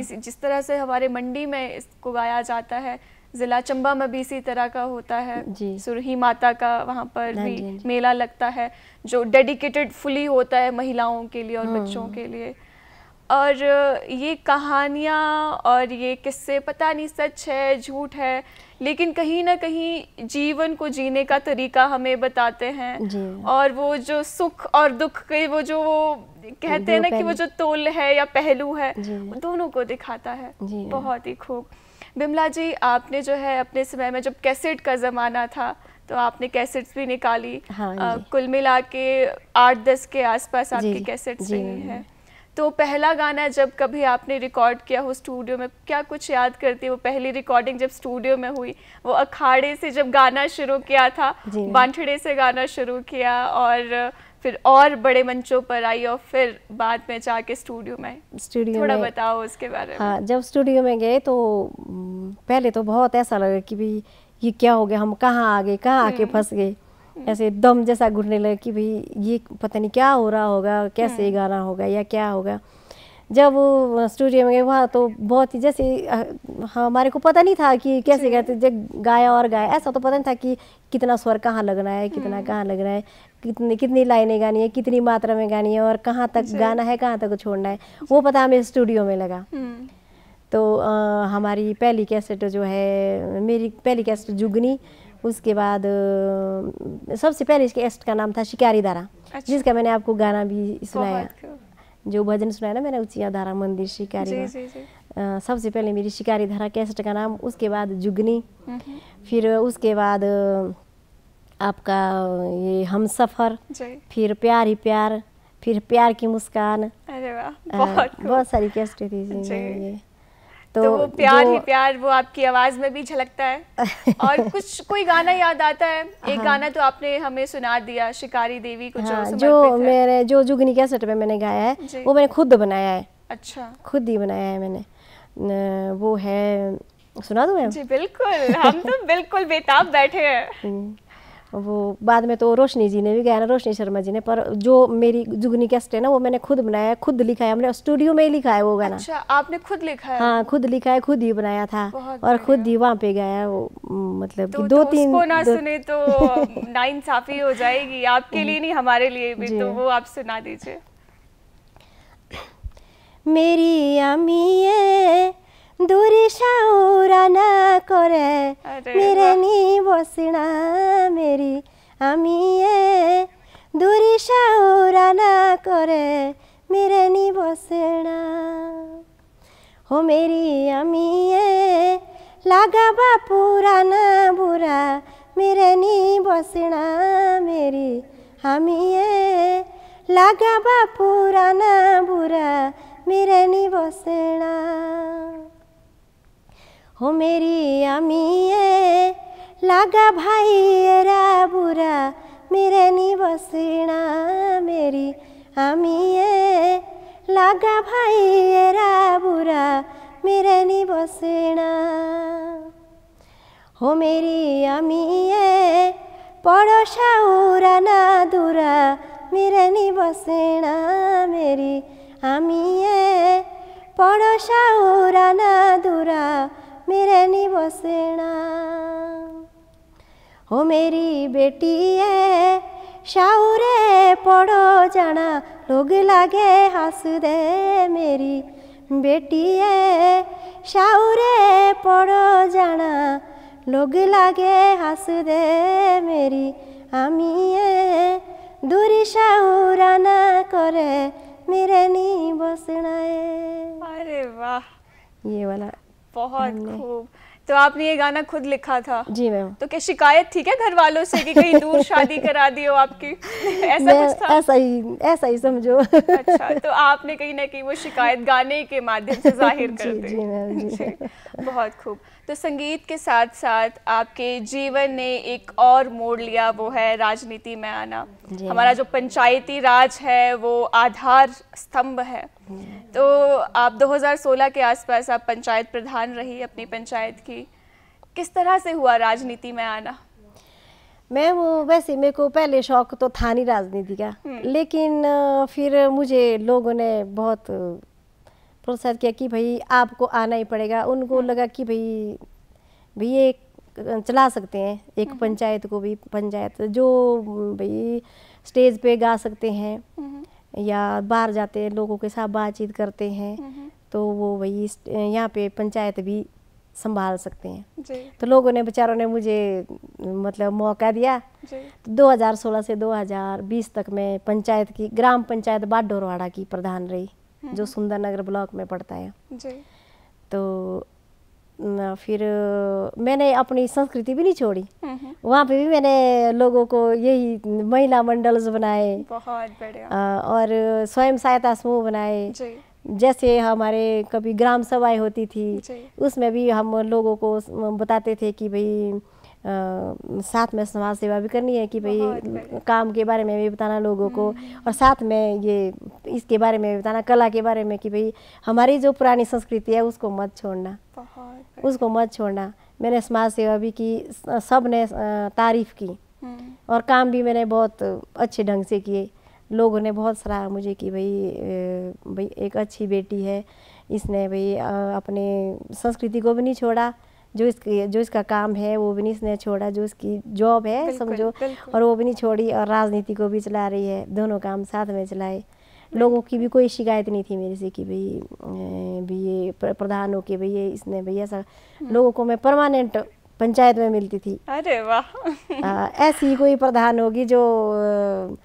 इस जिस तरह से हमारे मंडी में इसको गाया जाता है ज़िला चंबा में भी इसी तरह का होता है सुरही माता का वहाँ पर भी मेला लगता है जो डेडिकेटेड फुली होता है महिलाओं के लिए और बच्चों के लिए और ये कहानियाँ और ये किस्से पता नहीं सच है झूठ है लेकिन कहीं ना कहीं जीवन को जीने का तरीका हमें बताते हैं और वो जो सुख और दुख के वो जो कहते हैं ना कि वो जो तोल है या पहलू है दोनों को दिखाता है बहुत ही खूब बिमला जी आपने जो है अपने समय में जब कैसेट का ज़माना था तो आपने कैसेट्स भी निकाली हाँ आ, कुल मिला के आठ दस के आसपास आपकी कैसेट्स भी हैं तो पहला गाना जब कभी आपने रिकॉर्ड किया हो स्टूडियो में क्या कुछ याद करती है वो पहली रिकॉर्डिंग जब स्टूडियो में हुई वो अखाड़े से जब गाना शुरू किया था बांठड़े से गाना शुरू किया और फिर और बड़े मंचों पर आई और फिर बाद में जाके स्टूडियो में स्टूडियो थोड़ा में, बताओ उसके बारे में हाँ जब स्टूडियो में गए तो पहले तो बहुत ऐसा लगा कि भाई ये क्या हो गया हम कहाँ आ गए कहाँ आके हम्म। फंस गए ऐसे दम जैसा घुटने लगे कि भाई ये पता नहीं क्या हो रहा होगा कैसे हम्म। गाना होगा या क्या होगा जब वो स्टूडियो में गए वहाँ तो बहुत ही जैसे हाँ, हमारे को पता नहीं था कि कैसे गाते जब गाया और गाया ऐसा तो पता नहीं था कि कितना स्वर कहाँ लगना है कितना हम्म। कहाँ लगना है कितनी कितनी लाइनें गानी है कितनी मात्रा में गानी है और कहाँ तक गाना है कहाँ तक छोड़ना है वो पता हमें स्टूडियो में लगा हम्म। तो आ, हमारी पहली कैसेट जो है मेरी पहली कैसेट जुगनी उसके बाद सबसे पहले इसके एस्ट का नाम था शिकारी धारा अच्छा। जिसका मैंने आपको गाना भी सुनाया जो भजन सुनाया ना मैंने उचिया धारा मंदिर शिकारी जी, जी, जी। सबसे पहले मेरी शिकारी धारा कैसेट का नाम उसके बाद जुगनी हम्म। फिर उसके बाद आपका ये हम सफ़र फिर प्यार ही प्यार फिर प्यार की मुस्कान अरे वाह बहुत, बहुत सारी कैसेटें थी ये तो, तो, वो प्यार ही प्यार वो आपकी आवाज़ में भी झलकता है और कुछ कोई गाना याद आता है एक हाँ। गाना तो आपने हमें सुना दिया शिकारी देवी कुछ हाँ, जो मेरे जो जुगनी क्या सेट में मैंने गाया है वो मैंने खुद बनाया है अच्छा खुद ही बनाया है मैंने वो है सुना दू मैं जी बिल्कुल हम तो बिल्कुल बेताब बैठे हैं हम्म। वो बाद में तो रोशनी जी ने भी गाया ना रोशनी शर्मा जी ने पर जो मेरी जुगनी कैस्ट है ना वो मैंने खुद बनाया खुद लिखा है हमने स्टूडियो में ही लिखा है वो गाना अच्छा आपने खुद लिखा है हाँ खुद लिखा है खुद ही बनाया था और खुद ही वहाँ पे गाया वो मतलब तो, दो तो तीन उसको ना दो... सुने तो नाइन साफी हो जाएगी आपके लिए नहीं हमारे लिए भी तो वो आप सुना दीजिए मेरी अमी দূরে शाऊरा ना करे मेरे नी बसना मेरी আমি এ দূরি সাউরানা করে মেরে নি বসেনা ও মেরি আমি এ লাগাবা পুরানা বুড়া মেরে নি বসেনা মেরি আমি এ লাগাবা পুরানা বুড়া মেরে নি বসেনা हो मेरी अमीए लागा भाई एरा बुरा मेरे नी बसना मेरी अमीए लागा भाई एरा बुरा मेरे नी बसना हो मेरी अमीए पड़ोसा उरा ना दूरा मेरे नी बसना मेरी अमीए पड़ोसा उरा ना दूरा मेरे नी बसना मेरी बेटी है शाऊरे पड़ो जाना लोग लागे हंस दे मेरी बेटी है शाऊरे पड़ो जाना लोग लागे हंस दे मेरी আমি দূরে সাউরানা করে মেরে নি বসনায় আরে বাহ ইয়ে वाला बहुत खूब तो आपने ये गाना खुद लिखा था जी मैम तो क्या शिकायत थी क्या घर वालों से कि कहीं दूर शादी करा दी हो आपकी ऐसा कुछ था ऐसा ही ऐसा ही समझो अच्छा तो आपने कहीं ना कहीं वो शिकायत गाने के माध्यम से जाहिर कर दी जी, जी, जी, जी बहुत खूब तो संगीत के साथ साथ आपके जीवन ने एक और मोड़ लिया वो है राजनीति में आना हमारा जो पंचायती राज है वो आधार स्तंभ है हम्म। तो आप 2016 के आसपास आप पंचायत प्रधान रही अपनी पंचायत की किस तरह से हुआ राजनीति में आना मैं वो वैसे मेरे को पहले शौक तो था नहीं राजनीति का हम्म। लेकिन फिर मुझे लोगों ने बहुत प्रोत्साहित किया कि भाई आपको आना ही पड़ेगा उनको हम्म। लगा कि भाई भाई ये चला सकते हैं एक हम्म। पंचायत को भी पंचायत जो भाई स्टेज पे गा सकते हैं हम्म। या बाहर जाते हैं लोगों के साथ बातचीत करते हैं तो वो भाई यहाँ पे पंचायत भी संभाल सकते हैं तो लोगों ने बेचारों ने मुझे मतलब मौका दिया तो 2016 से 2020 तक मैं पंचायत की ग्राम पंचायत बाडोरवाड़ा की प्रधान रही हम्म। जो सुंदरनगर ब्लॉक में पड़ता है जी तो फिर मैंने अपनी संस्कृति भी नहीं छोड़ी हम्म, हम्म। वहाँ पे भी मैंने लोगों को यही महिला मंडल्स बनाए बहुत बढ़िया और स्वयं सहायता समूह बनाए जैसे हमारे कभी ग्राम सभाएं होती थी उसमें भी हम लोगों को बताते थे कि भाई साथ में समाज सेवा भी करनी है कि भाई काम के बारे में भी बताना लोगों को हम्म। और साथ में ये इसके बारे में भी बताना कला के बारे में कि भाई हमारी जो पुरानी संस्कृति है उसको मत छोड़ना उसको मत छोड़ना मैंने समाज सेवा भी की सब ने तारीफ़ की हम्म। और काम भी मैंने बहुत अच्छे ढंग से किए लोगों ने बहुत सराहा मुझे कि भाई भाई एक अच्छी बेटी है इसने भाई अपने संस्कृति को भी नहीं छोड़ा जो इस जो इसका काम है वो भी नहीं छोड़ा जो इसकी जॉब है समझो और वो भी नहीं छोड़ी और राजनीति को भी चला रही है दोनों काम साथ में चलाए लोगों की भी कोई शिकायत नहीं थी मेरे से कि भाई अं, भी ये प्रधान हो के भाई ये इसने भैया ऐसा हम्म। लोगों को मैं परमानेंट पंचायत में मिलती थी अरे वाह ऐसी कोई प्रधान होगी जो अं,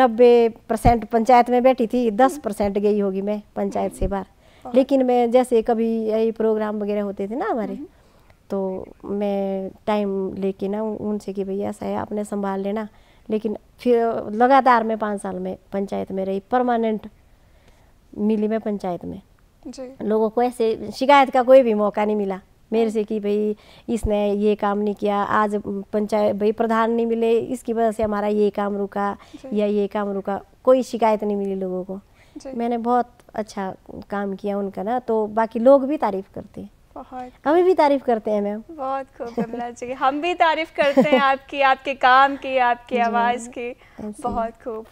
नब्बे परसेंट पंचायत में बैठी थी दस परसेंट गई होगी मैं पंचायत से बाहर हम्म। लेकिन मैं जैसे कभी यही प्रोग्राम वगैरह होते थे ना हमारे हम्म। तो मैं टाइम लेके ना उनसे कि भैया ऐसा है आपने संभाल लेना लेकिन फिर लगातार मैं पाँच साल में पंचायत में रही परमानेंट मिली मैं पंचायत में जी। लोगों को ऐसे शिकायत का कोई भी मौका नहीं मिला मेरे से कि भाई इसने ये काम नहीं किया आज पंचायत भाई प्रधान नहीं मिले इसकी वजह से हमारा ये काम रुका या ये काम रुका कोई शिकायत नहीं मिली लोगों को मैंने बहुत अच्छा काम किया उनका ना तो बाकी लोग भी तारीफ करते हैं हमें भी तारीफ करते हैं मैम बहुत खूब कमला जी हम भी तारीफ करते हैं आपकी आपके काम की आपकी आवाज़ की बहुत खूब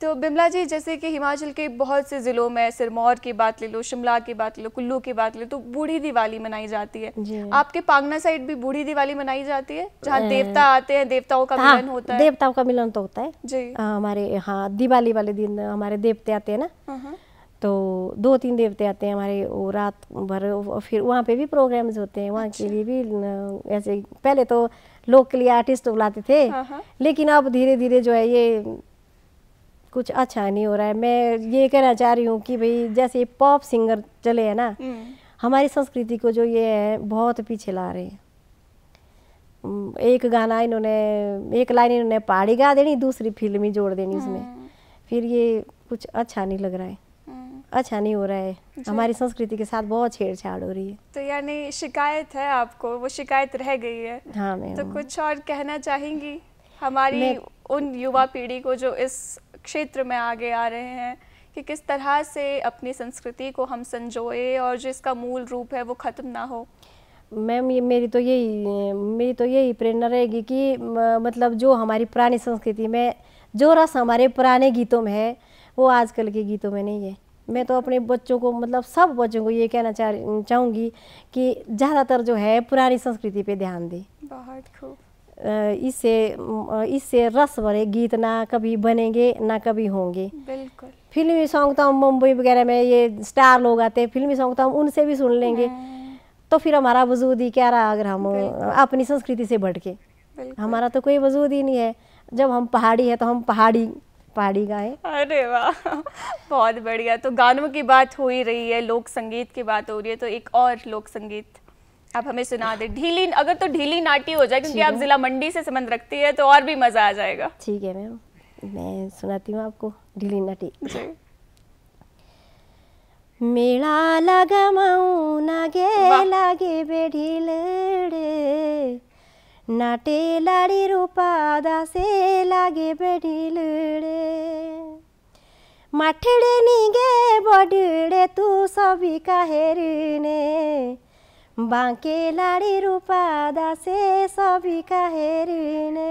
तो बिमला जी जैसे कि हिमाचल के बहुत से ज़िलों में सिरमौर की बात ले लो शिमला की बात ले लो कुल्लू की बात ले लो तो बूढ़ी दिवाली मनाई जाती है आपके पांगना साइड भी बूढ़ी दिवाली मनाई जाती है जहाँ देवता आते हैं देवताओं का हाँ, मिलन होता है देवताओं का मिलन तो होता है जी आ, हमारे यहाँ दिवाली वाले दिन हमारे देवते आते हैं ना हाँ, हाँ। तो दो तीन देवते आते हैं हमारे वो रात भर फिर वहाँ पे भी प्रोग्राम्स होते हैं वहाँ के अच्छा। लिए भी ऐसे पहले तो लोग के लिए आर्टिस्ट तो बुलाते थे हाँ, हाँ। लेकिन अब धीरे धीरे जो है ये कुछ अच्छा नहीं हो रहा है मैं ये कहना चाह रही हूँ कि भाई जैसे पॉप सिंगर चले हैं ना हम्म। हमारी संस्कृति को जो ये है बहुत पीछे ला रहे हैं एक गाना इन्होंने एक लाइन इन्होंने पहाड़ी गा देनी दूसरी फिल्मी जोड़ देनी हाँ। उसमें फिर ये कुछ अच्छा नहीं लग रहा है अच्छा नहीं हो रहा है हमारी संस्कृति के साथ बहुत छेड़छाड़ हो रही है तो यानी शिकायत है आपको वो शिकायत रह गई है हाँ मैम तो कुछ और कहना चाहेंगी हमारी उन युवा पीढ़ी को जो इस क्षेत्र में आगे आ रहे हैं कि किस तरह से अपनी संस्कृति को हम संजोए और जो इसका मूल रूप है वो ख़त्म ना हो मैम ये मेरी तो यही मेरी तो यही प्रेरणा रहेगी कि मतलब जो हमारी पुरानी संस्कृति में जो रस हमारे पुराने गीतों में है वो आजकल के गीतों में नहीं है मैं तो अपने बच्चों को मतलब सब बच्चों को ये कहना चाह चाहूँगी कि ज़्यादातर जो है पुरानी संस्कृति पे ध्यान दें बहुत खूब इससे इससे रस भरे गीत ना कभी बनेंगे ना कभी होंगे बिल्कुल फिल्मी सॉन्ग तो हम मुंबई वगैरह में ये स्टार लोग आते हैं फिल्मी सॉन्ग तो हम उनसे भी सुन लेंगे हाँ। तो फिर हमारा वजूद ही क्या रहा अगर हम अपनी संस्कृति से भटके हमारा तो कोई वजूद ही नहीं है जब हम पहाड़ी है तो हम पहाड़ी पहाड़ी गाए अरे वाह बहुत बढ़िया तो गानों की बात हो ही रही है लोक संगीत की बात हो रही है तो एक और लोक संगीत आप हमें सुना दे ढीली अगर तो ढीली नाटी हो जाए क्योंकि आप जिला मंडी से संबंध रखती है तो और भी मज़ा आ जाएगा ठीक है मैम मैं सुनाती हूँ आपको ढीली नाटी मेला लगा मऊ नागे लागे बेढीलड़े नाटे लाड़ी रूपा दासे लागे बेडिलड़े मठड़े नीगे बडड़े तू सभी काहेरने बांके लाड़ी रूपा दासे सभी काहेरने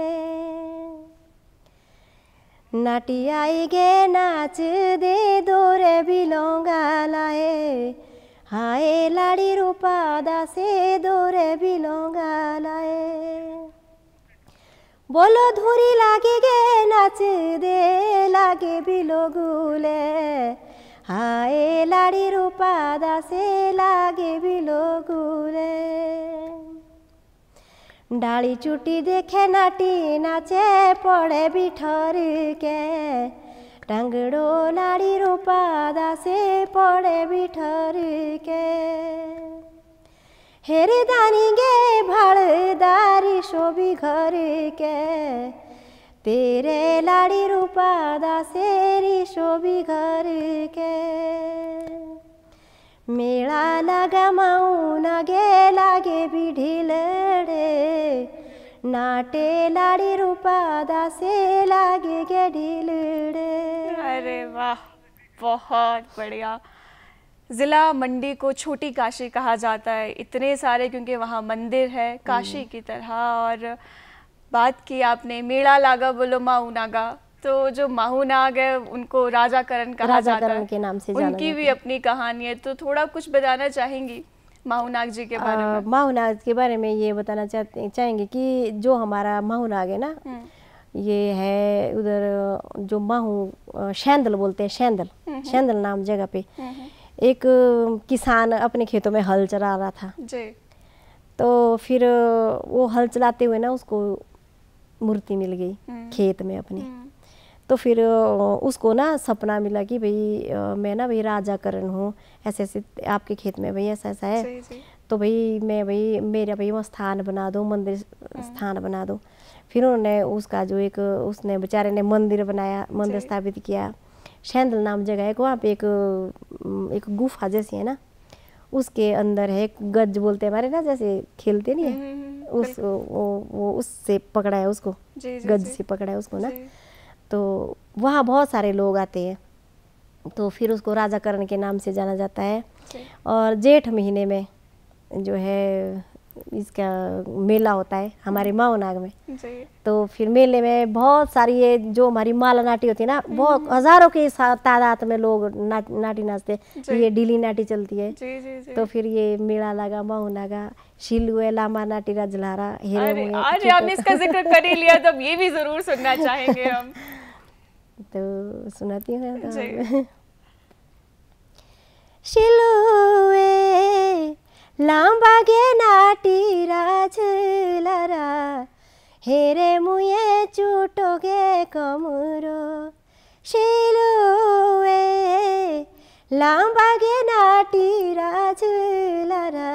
नाटी आई गे नाच दे दोरे बिलोंगा लाए হায় লাড়ি রূপা দাসে দৌড়ে বিলঙ্গালায় বলো ধুরি লাগে গে নাচে দে লাগে বিলগুলে হায় লাড়ি রূপা দাসে লাগে বিলগুলে ডালি চুটি দেখে নাটি নাচে পড়ে বিঠরকে रंगड़ो लाड़ी रूपादा से पड़े बिठर के हेरे दानी गे भाड़दारी शोभी घर के तेरे लाड़ी रूपा से शोभी घर के मेला लगा माऊ ना गे लागे भी ढीलड़े नाटे लाड़ी रूपा दासे लागे गेडीलड़े अरे वाह बहुत बढ़िया ज़िला मंडी को छोटी काशी कहा जाता है इतने सारे क्योंकि वहाँ मंदिर है काशी की तरह और बात की आपने मेला लागा बोलो माऊ नागा तो जो माहू नाग है उनको राजा करण कहा राजा जाता है के नाम से उनकी भी अपनी कहानी है तो थोड़ा कुछ बताना चाहेंगी माहूनाग जी के बारे में माहूनाग के बारे में ये बताना चाहते चाहेंगे कि जो हमारा माहूनाग है ना हम्म। ये है उधर जो माहू शैंदल बोलते हैं शैंदल हम्म, हम्म। शैंदल नाम जगह पे एक किसान अपने खेतों में हल चला रहा था जी तो फिर वो हल चलाते हुए ना उसको मूर्ति मिल गई खेत में अपनी तो फिर उसको ना सपना मिला कि भाई मैं ना भाई राजा करण हूँ ऐसे ऐसे आपके खेत में भाई ऐसा ऐसा है तो भाई मैं भाई मेरा भाई वहाँ स्थान बना दो मंदिर हम्म। स्थान बना दो फिर उन्होंने उसका जो एक उसने बेचारे ने मंदिर बनाया मंदिर स्थापित किया शैंदल नाम जगह है वहाँ पे एक एक गुफा जैसी है ना उसके अंदर है गज बोलते हैं हमारे ना जैसे खेलते नहीं है हम्म, हम्म, उस वो, वो उससे पकड़ा है उसको गज से पकड़ा है उसको ना तो वहाँ बहुत सारे लोग आते हैं तो फिर उसको राजा करण के नाम से जाना जाता है और जेठ महीने में जो है इसका मेला होता है हमारे माओ नाग में तो फिर मेले में बहुत सारी ये जो हमारी माला नाटी होती है ना हम्म। बहुत हजारों के तादाद में लोग ना, नाटी नाचते ये डीली नाटी चलती है जी, जी, जी। तो फिर ये मेला लगा माओ नागा शिलुए लामा नाटी राजलारा हेरे आज आपने इसका जिक्र कर ही लिया तो ये भी जरूर सुनना चाहेंगे हम तो सुनाती हूँ शिलुए লাম্বাগে নাটি রাজলারা হেরে মুয়ে চুটোগে কমুর শিলুয়ে লাম্বাগে নাটি রাজলারা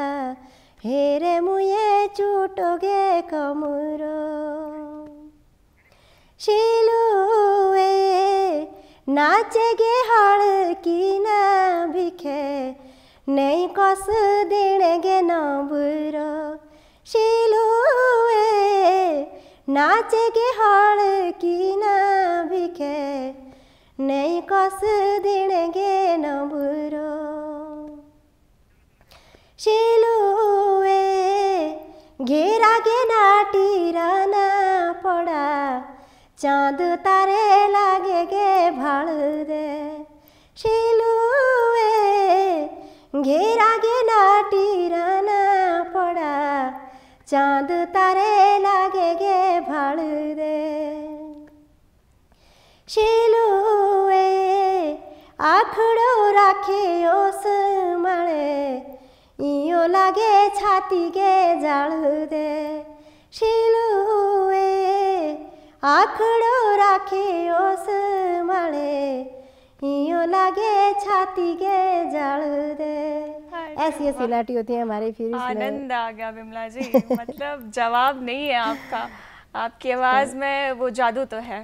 হেরে মুয়ে চুটোগে কমুর শিলুয়ে नाचेगी हड़ की ना भिखे नहीं कस देणगे नबुरो शिलुए नाचेगी हड़ की ना भिखे नहीं कस देणगे नबुरो शिलुए घेरागे नाटी राना पड़ा চাঁদ তারে লাগে গে ভাল রে শিলুয়ে ঘেরা গে না রানা পড়া চাঁদ তারে লাগে গে ভাল রে শিলুয়ে আখড়ো রাখে ওস মালে ইও লাগে ছাতি গে জাল রে শিলুয়ে आखड़ो राखे ओस माले यो लागे छाती के जाल दे ऐसी ऐसी लाटी होती है हमारे फिर आनंद आ गया विमला जी मतलब जवाब नहीं है आपका आपकी आवाज़ में वो जादू तो है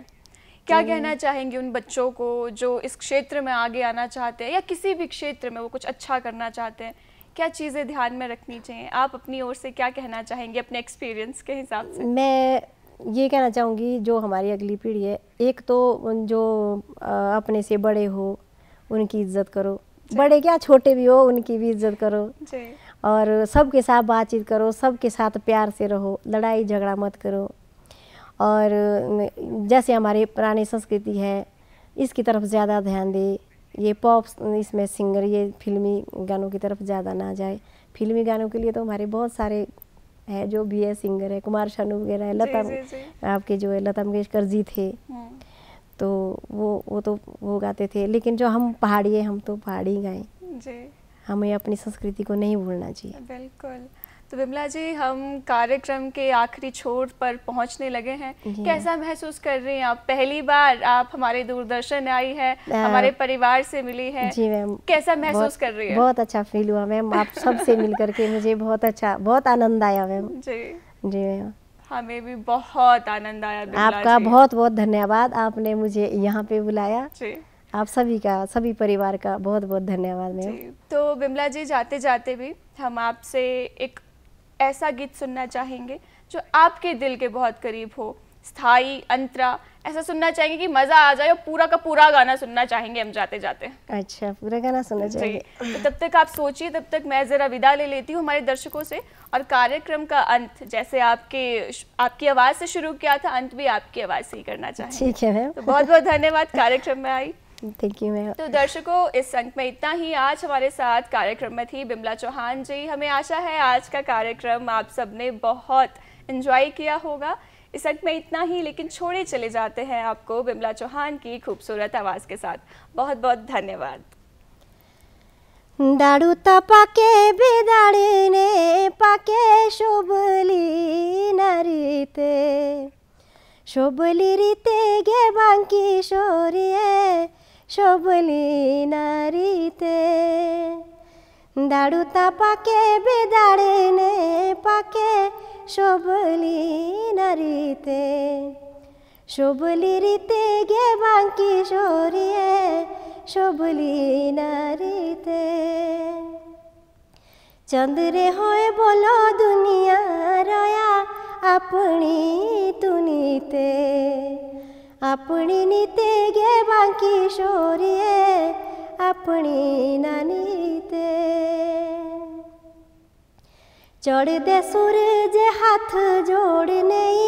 क्या हम्म। कहना चाहेंगे उन बच्चों को जो इस क्षेत्र में आगे आना चाहते हैं या किसी भी क्षेत्र में वो कुछ अच्छा करना चाहते हैं क्या चीज़ें ध्यान में रखनी चाहिए आप अपनी ओर से क्या कहना चाहेंगे अपने एक्सपीरियंस के हिसाब से मैं ये कहना चाहूँगी जो हमारी अगली पीढ़ी है एक तो जो अपने से बड़े हो उनकी इज्जत करो बड़े क्या छोटे भी हो उनकी भी इज्जत करो और सबके साथ बातचीत करो सबके साथ प्यार से रहो लड़ाई झगड़ा मत करो और जैसे हमारे पुरानी संस्कृति है इसकी तरफ ज़्यादा ध्यान दे ये पॉप इसमें सिंगर ये फिल्मी गानों की तरफ ज़्यादा ना जाए फिल्मी गानों के लिए तो हमारे बहुत सारे है जो भी है सिंगर है कुमार शानू वगैरह है लता जी, जी, जी. आपके जो है लता मंगेशकर जी थे हम्म। तो वो वो तो वो गाते थे लेकिन जो हम पहाड़ी है हम तो पहाड़ी गाएं हमें अपनी संस्कृति को नहीं भूलना चाहिए बिल्कुल तो विमला जी हम कार्यक्रम के आखिरी छोर पर पहुंचने लगे हैं हाँ। कैसा महसूस कर रही हैं आप पहली बार आप हमारे दूरदर्शन आई है हमारे परिवार से मिली है जी मैम कैसा महसूस कर रही है बहुत अच्छा फील हुआ मैम आप सब से मिल करके मुझे बहुत अच्छा बहुत आनंद आया मैम जी जी मैम हमें भी बहुत आनंद आया आपका बहुत बहुत धन्यवाद आपने मुझे यहाँ पे बुलाया आप सभी का सभी परिवार का बहुत बहुत धन्यवाद मैम तो बिमला जी जाते जाते भी हम आपसे एक ऐसा गीत सुनना चाहेंगे जो आपके दिल के बहुत करीब हो स्थाई अंतरा ऐसा सुनना चाहेंगे कि मजा आ जाए और पूरा का पूरा गाना सुनना चाहेंगे हम जाते जाते अच्छा पूरा गाना सुनना चाहिए तो तब तक आप सोचिए तब तक मैं ज़रा विदा ले लेती हूँ हमारे दर्शकों से और कार्यक्रम का अंत जैसे आपके आपकी आवाज़ से शुरू किया था अंत भी आपकी आवाज़ से ही करना चाहिए ठीक है मैम तो बहुत बहुत धन्यवाद कार्यक्रम में आई थैंक यू मैम तो दर्शकों इस अंक में इतना ही आज हमारे साथ कार्यक्रम में थी बिमला चौहान जी हमें आशा है आज का कार्यक्रम आप सबने बहुत इंजॉय किया होगा इस अंक में इतना ही लेकिन छोड़े चले जाते हैं आपको बिमला चौहान की खूबसूरत आवाज़ के साथ बहुत बहुत धन्यवाद দাড়ু পাকে বেদাড়িনে पाके সবলি নারীতে সবলি रीते गे बांकी সরিয়ে সবলি নারীতে দাড়ুতা পাকে বেদাড়ে নে পাকে সবলি নারীতে সবলি রীতে গে বাঙ্কি সরিয়ে সবলি নারীতে চন্দ্রে হয় বলো দুনিয়া রয়া আপনি তুনিতে আপনি নিতে গে বাঁকি সরিয়ে আপনি না নিতে চড় দে সুরে যে হাত জোড় নেই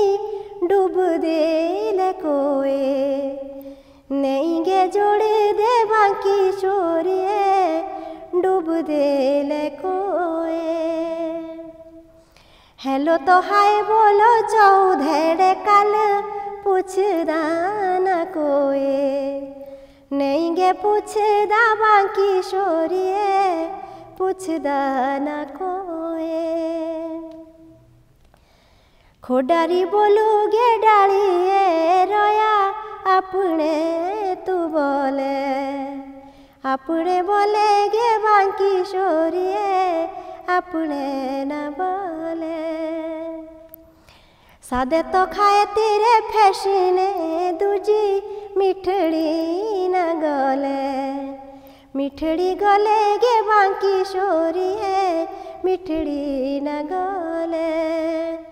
ডুব দেলে কোয়ে নেই গে জোড়ে দে বাঁকি সরিয়ে ডুব দেলে কোয়ে হ্যালো তো হাই বলো চৌধের কাল पुछदा कोए नहीं गे पुछदा बाकी शोरिए पुछदा न कोए खोडारी बोलू गे डालिए रोया अपने तू बोले अपने बोले गे बाकी शोरिए अपने न बोले सादे तो खाए तेरे फैशने दूजी मिठड़ी न गले मिठड़ी गले गे बांकी शोरी है मिठड़ी न गले